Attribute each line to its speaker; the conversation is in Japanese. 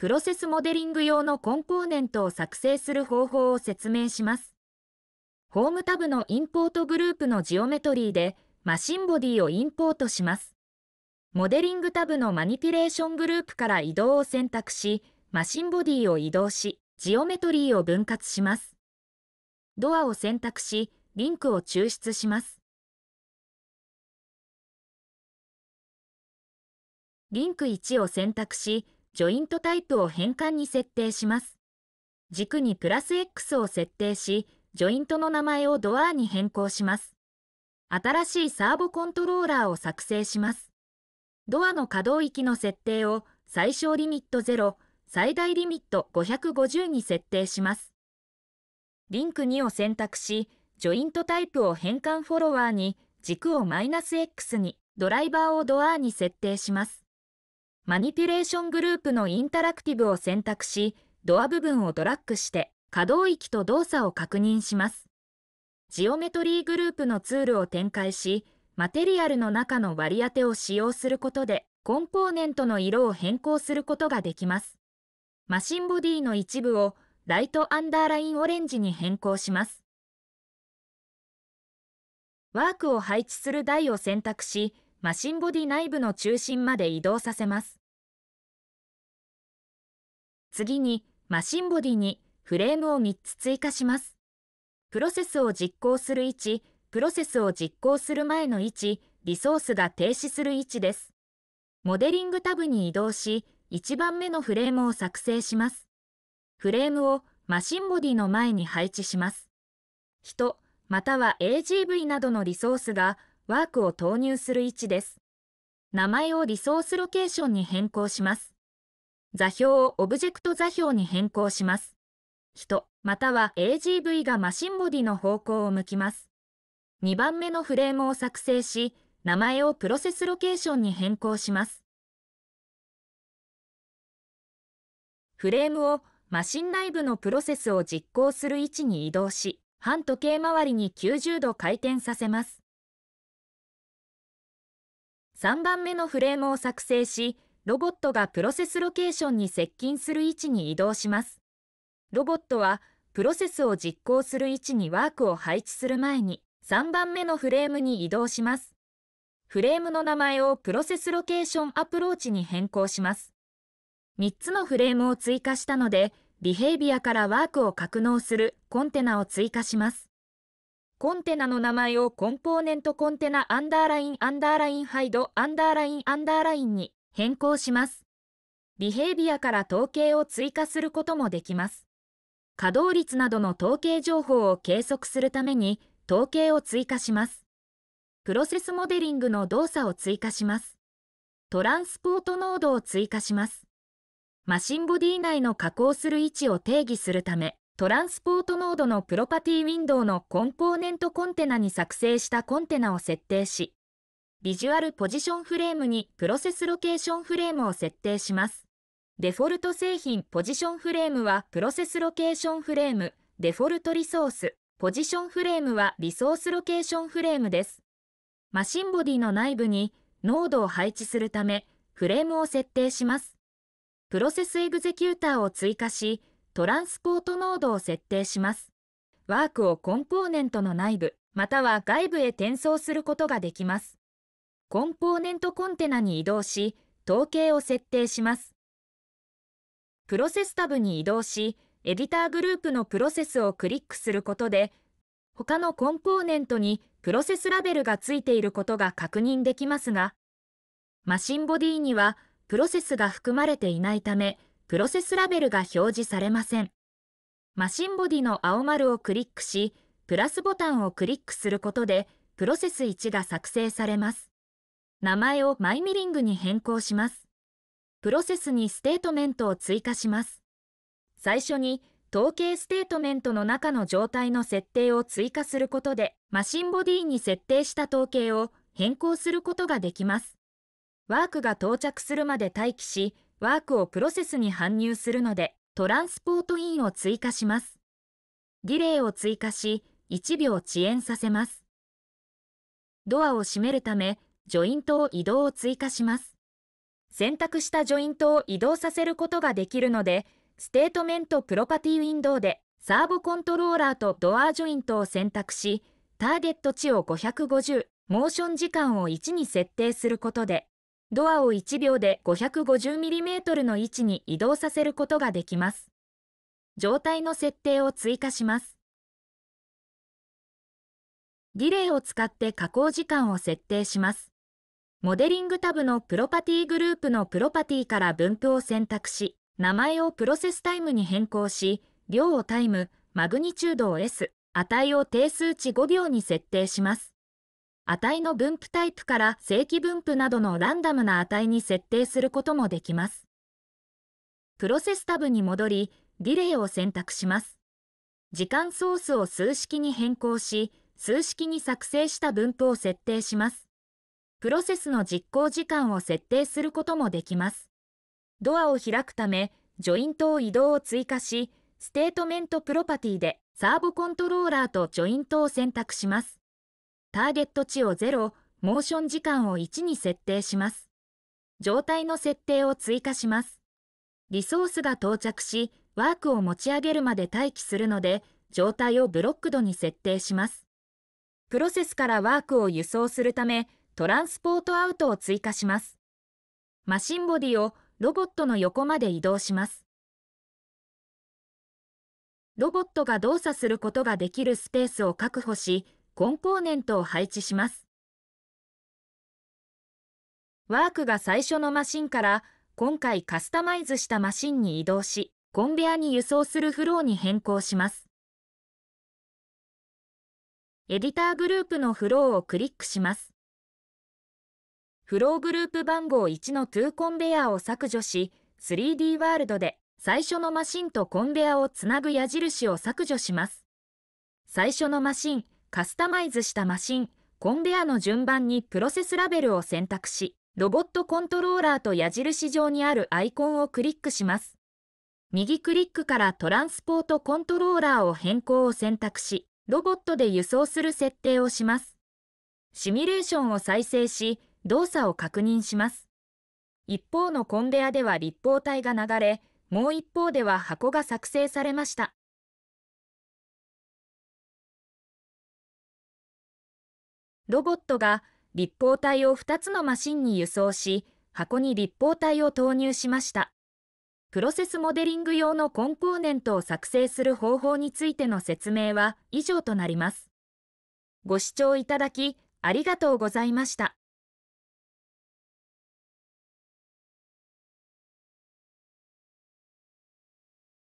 Speaker 1: プロセ
Speaker 2: スモデリング用のコンポーネントを作成する方法を説明します。ホームタブのインポートグループのジオメトリーでマシンボディをインポートします。モデリングタブのマニピュレーショングループから移動を選択し、マシンボディを移動し、ジオメトリーを分割します。ドアを
Speaker 1: 選択し、リンクを抽出します。
Speaker 2: リンク1を選択し、ジョイントタイプを変換に設定します。軸にプラス X を設定し、ジョイントの名前をドアーに変更します。新しいサーボコントローラーを作成します。ドアの可動域の設定を最小リミット0、最大リミット550に設定します。リンク2を選択し、ジョイントタイプを変換フォロワーに、軸をマイナス X に、ドライバーをドアーに設定します。マニピュレーショングループのインタラクティブを選択し、ドア部分をドラッグして可動域と動作を確認します。ジオメトリーグループのツールを展開し、マテリアルの中の割り当てを使用することで、コンポーネントの色を変更することができます。マシンボディの一部をライトアンダーラインオレンジに変更します。ワークを配置する台を選択し、マシ
Speaker 1: ンボディ内部の中心まで移動させます。
Speaker 2: 次に、マシンボディにフレームを3つ追加します。プロセスを実行する位置、プロセスを実行する前の位置、リソースが停止する位置です。モデリングタブに移動し、1番目のフレームを作成します。フレームをマシンボディの前に配置します。人、または AGV などのリソースがワークを投入する位置です。名前をリソースロケーションに変更します。座標をオブジェクト座標に変更します。人、または AGV がマシンボディの方向を向きます。2番目のフレームを作成し、名前をプロセス
Speaker 1: ロケーションに変更します。
Speaker 2: フレームをマシン内部のプロセスを実行する位置に移動し、反時計回りに90度回転させます。3番目のフレームを作成し、ロボットがプロセスロケーションに接近する位置に移動します。ロボットは、プロセスを実行する位置にワークを配置する前に、3番目のフレームに移動します。フレームの名前をプロセスロケーションアプローチに変更します。3つのフレームを追加したので、ビヘイビアからワークを格納するコンテナを追加します。コンテナの名前をコンポーネントコンテナアンダーラインアンダーラインハイドアンダーラインアンダーラインに変更します。ビヘイビアから統計を追加することもできます。稼働率などの統計情報を計測するために統計を追加します。プロセスモデリングの動作を追加します。トランスポートノードを追加します。マシンボディ内の加工する位置を定義するため、トランスポートノードのプロパティウィンドウのコンポーネントコンテナに作成したコンテナを設定し、ビジュアルポジションフレームにプロセスロケーションフレームを設定します。デフォルト製品ポジションフレームはプロセスロケーションフレーム、デフォルトリソース、ポジションフレームはリソースロケーションフレームです。マシンボディの内部にノードを配置するため、フレームを設定します。プロセスエグゼキューターを追加し、トランスポートノードを設定します。ワークをコンポーネントの内部、または外部へ転送することができます。コンポーネントコンテナに移動し、統計を設定します。プロセスタブに移動し、エディターグループのプロセスをクリックすることで、他のコンポーネントにプロセスラベルがついていることが確認できますが、マシンボディにはプロセスが含まれていないため、プロセスラベルが表示されません。マシンボディの青丸をクリックし、プラスボタンをクリックすることで、プロセス1が作成されます。名前をマイミリングに変更します。プロセスにステートメントを追加します。最初に、統計ステートメントの中の状態の設定を追加することで、マシンボディに設定した統計を変更することができます。ワークが到着するまで待機し、ワークをプロセスに搬入するので、トランスポートインを追加します。ディレイを追加し、1秒遅延させます。ドアを閉めるため、ジョイントを移動を追加します。選択したジョイントを移動させることができるので、ステートメントプロパティウィンドウで、サーボコントローラーとドアジョイントを選択し、ターゲット値を550、モーション時間を1に設定することで、ドアを1秒で 550mm の位置に移動させることができます。状態の設定を追加します。ディレイを使って加工時間を設定します。モデリングタブのプロパティグループのプロパティから分布を選択し、名前をプロセスタイムに変更し、量をタイム、マグニチュードを S、値を定数値5秒に設定します。値の分布タイプから正規分布などのランダムな値に設定することもできます。プロセスタブに戻り、リレーを選択します。時間ソースを数式に変更し、数式に作成した分布を設定します。プロセスの実行時間を設定することもできます。ドアを開くため、ジョイントを移動を追加し、ステートメントプロパティでサーボコントローラーとジョイントを選択します。ターゲット値を0、モーション時間を1に設定します。状態の設定を追加します。リソースが到着し、ワークを持ち上げるまで待機するので、状態をブロック度に設定します。プロセスからワークを輸送するため、トランスポートアウトを追加します。マシンボディをロボットの横まで移動します。
Speaker 1: ロボットが動作することができるスペースを確
Speaker 2: 保し、コンポーネントを配置します。ワークが最初のマシンから今回カスタマイズしたマシンに移動し、コンベアに輸送するフローに変更します。エディターグループのフローをクリックします。フローグループ番号1の2コンベアを削除し、3D ワールドで最初のマシンとコンベアをつなぐ矢印を削除します。最初のマシン、カスタマイズしたマシン、コンベアの順番にプロセスラベルを選択し、ロボットコントローラーと矢印上にあるアイコンをクリックします。右クリックからトランスポートコントローラーを変更を選択し、ロボットで輸送する設定をします。シミュレーションを再生し、動作を確認します。一方のコンベアでは立方体が流れ、もう一方
Speaker 1: では箱が作成されました。ロボットが立方体を2つのマシンに
Speaker 2: 輸送し、箱に立方体を投入しました。プロセスモデリング用のコンポーネントを作成する方法についての説明は以上となります。ご視聴いただきありがとうございました。